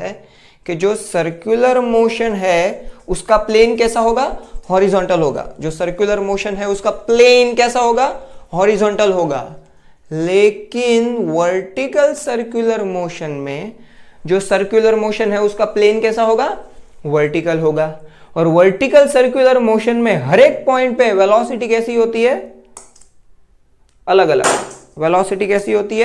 है कि जो सर्कुलर मोशन है उसका प्लेन कैसा होगा हॉरिजॉन्टल होगा जो सर्कुलर मोशन है उसका प्लेन कैसा होगा हॉरिजॉन्टल होगा लेकिन वर्टिकल सर्कुलर मोशन में जो सर्कुलर मोशन है उसका प्लेन कैसा होगा वर्टिकल होगा और वर्टिकल सर्कुलर मोशन में हर एक पॉइंट पे वेलोसिटी कैसी होती है अलग अलग वेलोसिटी कैसी होती है